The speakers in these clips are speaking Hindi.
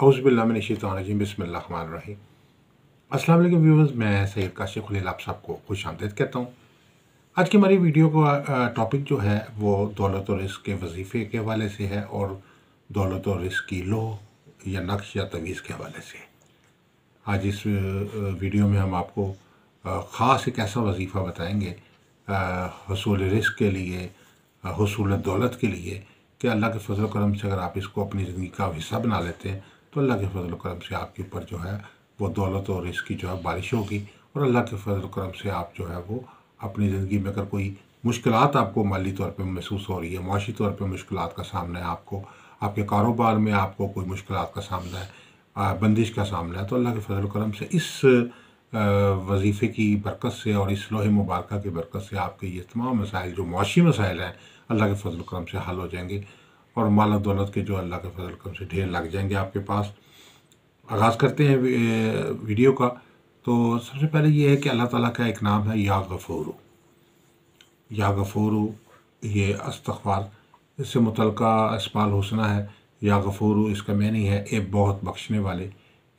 हौज़बिल्लिमिनशानजीम बसमीम असलम व्यूवर्स मैं सैद काशिफ खलील आप सबको खुश आमदेद कहता हूँ आज की हमारी वीडियो का टॉपिक जो है वो दौलत और रिस्क के वजीफ़े के हवाले से है और दौलत और रिस्क की लोह या नक्श या तवीज़ के हवाले से आज इस वीडियो में हम आपको ख़ास एक ऐसा वजीफ़ा बताएँगे हसूल रिस्क के लिए हसूल दौलत के लिए कि अल्लाह के फजल करम से अगर आप इसको अपनी ज़िंदगी का हिस्सा बना लेते हैं तो अल्लाह के फजल करम से आपके ऊपर जो है वो दौलत और इसकी जो है बारिश होगी और अल्लाह के फजल करम से आप जो है वो अपनी ज़िंदगी में अगर कोई मुश्किल आपको माली तौर पर महसूस हो रही है माशी तौर पर मुश्किल का सामना है आपको आपके कारोबार में आपको कोई मुश्किल का सामना है बंदिश का सामना है तो अल्लाह के फजल करम से इस वजीफ़े की बरकत से और इस लोहे मुबारक की बरकत से आपके ये तमाम मसाइल जो मुशी मसाइल हैं अल्लाह के फजल करम से हल हो जाएंगे और माल दौलत के जो अल्लाह के फजल कम से ढेर लग जाएंगे आपके पास आगाज़ करते हैं वीडियो का तो सबसे पहले ये है कि अल्लाह ताला का एक नाम है या गफोरु या गफोरु ये अस्तफार इससे मुतलक इसमाल हुसना है या गफोरु इसका मैनी है ए बहुत बख्शने वाले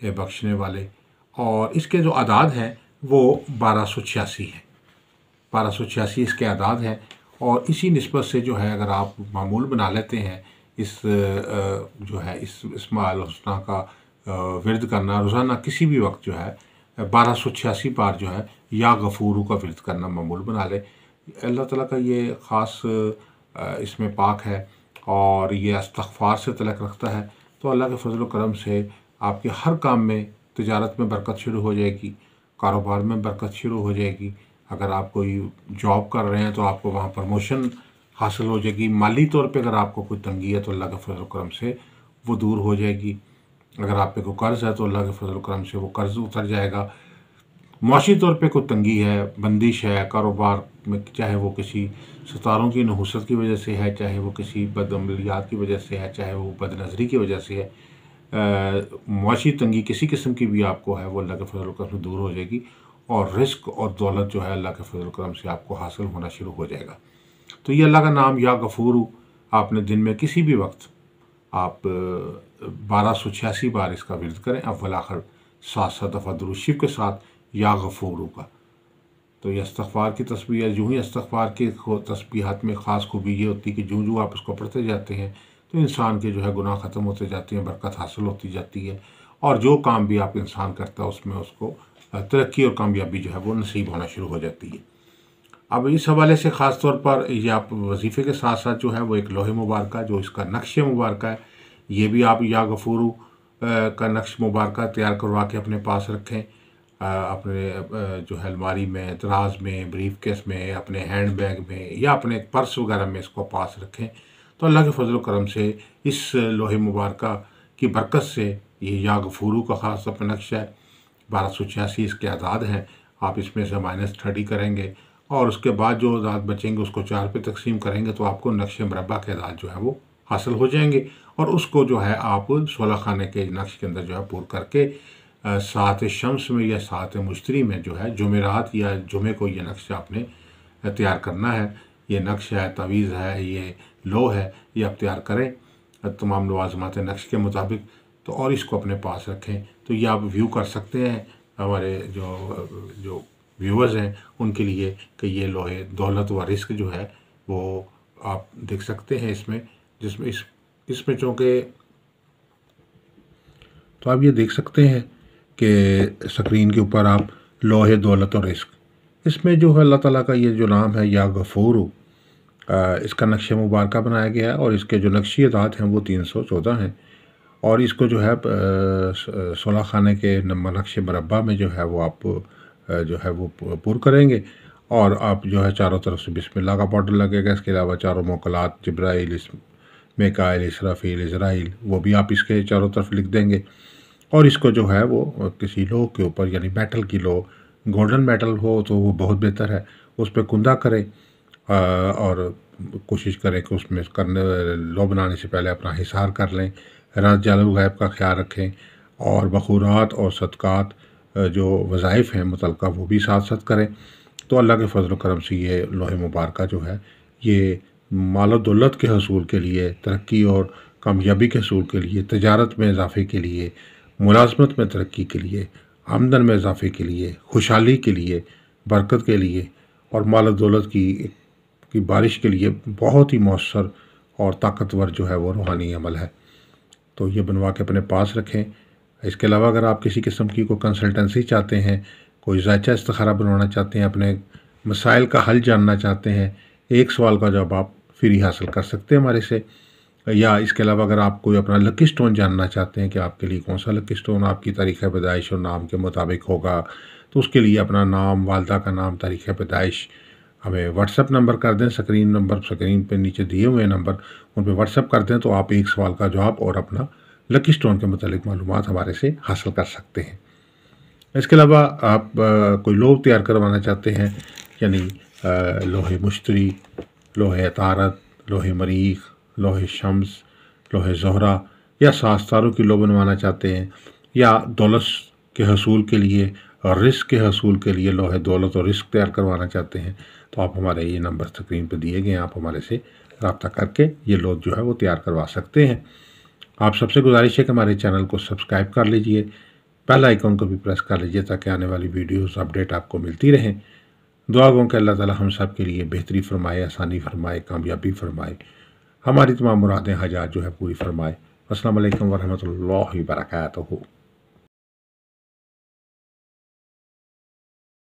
ए बख्शने वाले और इसके जो आदाद हैं वो बारह सौ छियासी हैं बारह सौ छियासी इसके आदाद हैं और इसी नस्बत से जो है अगर आप मामूल बना लेते हैं इस जो है इस इसमाल हसना का विरद करना रोज़ाना किसी भी वक्त जो है बारह सौ छियासी बार जो है या गफूरू का विरद करना मामूल बना लें अल्लाह ताला का ये ख़ास इसमें पाक है और ये अस्तफ़ार से तलक रखता है तो अल्लाह के फजल करम से आपके हर काम में तजारत में बरकत शुरू हो जाएगी कारोबार में बरकत शुरू हो जाएगी अगर आप कोई जॉब कर रहे हैं तो आपको वहाँ प्रमोशन हासिल हो जाएगी माली तौर पे अगर आपको कोई तंगी है तो अल्लाह के फजल करम से वो दूर हो जाएगी अगर आप पे कोई कर्ज़ है तो अल्लाह के फजल करम से वो कर्ज़ उतर जाएगा मुशी तौर पे कोई तंगी है बंदिश है कारोबार में चाहे वो किसी सितारों की नहूसत की वजह से है चाहे वो किसी बदमलियात की वजह से है चाहे वो बदनजरी की वजह से है मुशी तंगी किसी किस्म की भी आपको है वो अल्लाह के फजल करम से दूर हो जाएगी और रिस्क और दौलत जो है अल्लाह के फजल करम से आपको हासिल होना शुरू हो जाएगा तो ये अल्लाह का नाम या गफूर आपने दिन में किसी भी वक्त आप बारह सौ छियासी बार इसका विरद करें अव्वल आखिर सात सात दफ़ा दरुशिव के साथ या गफूर का तो ये इस्तफ़ार की तस्वीर है यूँ ही इस्तफ़ार की तस्बीहात में ख़ास खूबी ये होती है कि जूँ जूँ आप इसको पढ़ते जाते हैं तो इंसान के जो है गुनाह ख़त्म होते जाते हैं बरकत हासिल होती जाती है और जो काम भी आप इंसान करता है उसमें उसको हाँ, तरक्की और कामयाबी जो है वो नसीब होना शुरू हो जाती है अब इस हवाले से ख़ास तौर पर यह आप वजीफ़े के साथ साथ जो है वो एक लोहे मुबारक जो इसका नक्श मुबारक है ये भी आप या गफूरू का नक्श मुबारक तैयार करवा के अपने पास रखें अपने जो है अलमारी में दराज में ब्रीफ केस में अपने हैंड बैग में या अपने पर्स वगैरह में इसको पास रखें तो अल्लाह के फजल करम से इस लोहे मुबारक की बरकत से ये या गफूरू का ख़ास अपना नक्श है बारह सौ छियासी इसके आज़ाद हैं आप इसमें से माइनस थर्टी करेंगे और उसके बाद जो आज़ाद बचेंगे उसको चार पे तकसीम करेंगे तो आपको नक्श मरबा के आज़ाद जो है वो हासिल हो जाएंगे और उसको जो है आप सोलह खाने के नक्श के अंदर जो है पूर करके सात शम्स में या सात मुश्तरी में जो है जुमेरात या जुमे को ये नक्श आपने तैयार करना है ये नक्श है तवीज़ है ये लो है ये आप तैयार करें तमाम लवाजमत नक्श के मुताबिक तो और इसको अपने पास रखें तो ये आप व्यू कर सकते हैं हमारे जो जो व्यूवर्स हैं उनके लिए कि ये लोहे दौलत व रिस्क जो है वो आप देख सकते हैं इसमें जिसमें इस इसमें चूँकि तो आप ये देख सकते हैं कि स्क्रीन के ऊपर आप लोहे दौलत और रिस्क इसमें जो है अल्लाह ताला का ये जो नाम है या गफूर इसका नक्श मुबारक बनाया गया है और इसके जो नक्शियात हैं वो तीन सौ चौदह हैं और इसको जो है सोलह खाने के नक्श मरबा में जो है वो आप जो है वो पुर करेंगे और आप जो है चारों तरफ से बिस्मिल्लाह का पाउडर लगेगा इसके अलावा चारों मोकलात जब्राइल मेकाइल इसराफील इसराइल वो भी आप इसके चारों तरफ लिख देंगे और इसको जो है वो किसी लो के ऊपर यानी मेटल की लो गोल्डन मेटल हो तो वो बहुत बेहतर है उस पर कुंदा करें और कोशिश करें कि उसमें करने लो बनाने से पहले अपना हिसार कर लें रात जालब गैब का ख्याल रखें और बखूरात और सदक़ात जो वज़ाइफ हैं मुतल वो भी साथ साथ करें तो अल्लाह के फजल करम से ये लोहे मुबारक जो है ये माल दौलत के हसूल के लिए तरक्की और कामयाबी के हसूल के लिए तजारत में इजाफे के लिए मुलाजमत में तरक्की के लिए आमदन में इजाफे के लिए खुशहाली के लिए बरकत के लिए और माल दौलत की की बारिश के लिए बहुत ही मौसर और ताकतवर जो है वो रूहानी अमल है तो ये बनवा के अपने पास रखें इसके अलावा अगर आप किसी किस्म की कोई कंसल्टेंसी चाहते हैं कोई जायचा इस्तारा बनवाना चाहते हैं अपने मसाइल का हल जानना चाहते हैं एक सवाल का जवाब आप फ्री हासिल कर सकते हैं हमारे से या इसके अलावा अगर आप कोई अपना लकी स्टोन जानना चाहते हैं कि आपके लिए कौन सा लकी स्टोन आपकी तारीख़ पैदाइश और नाम के मुताबिक होगा तो उसके लिए अपना नाम वालदा का नाम तारीख़ पैदाइश हमें व्हाट्सअप नंबर कर दें स्क्रीन नंबर स्क्रीन पे नीचे दिए हुए नंबर उन पर व्हाट्सअप कर दें तो आप एक सवाल का जवाब और अपना लकी स्टोन के मतलब मालूम हमारे से हासिल कर सकते हैं इसके अलावा आप आ, कोई लोग तैयार करवाना चाहते हैं यानी लोहे मुश्तरी लोहे तारत लोहे मरीख लोहे शम्स लोहे जहरा या सास तारों की लो बनवाना चाहते हैं या दौलत के हसूल के लिए और रिस्क के हसूल के लिए लोहे दौलत और रिस्क तैयार करवाना चाहते हैं तो आप हमारे ये नंबर स्क्रीन पर दिए गए हैं आप हमारे से रबता करके ये लोग जो है वो तैयार करवा सकते हैं आप सबसे गुजारिश है कि हमारे चैनल को सब्सक्राइब कर लीजिए पहला आइकॉन को भी प्रेस कर लीजिए ताकि आने वाली वीडियोस अपडेट आपको मिलती रहें दुआ गो अल्लाह ताला हम सब के लिए बेहतरी फरमाए आसानी फरमाए कामयाबी फरमाए हमारी तमाम मुरादें हजार जो है पूरी फरमाए असल वरहमल वर्क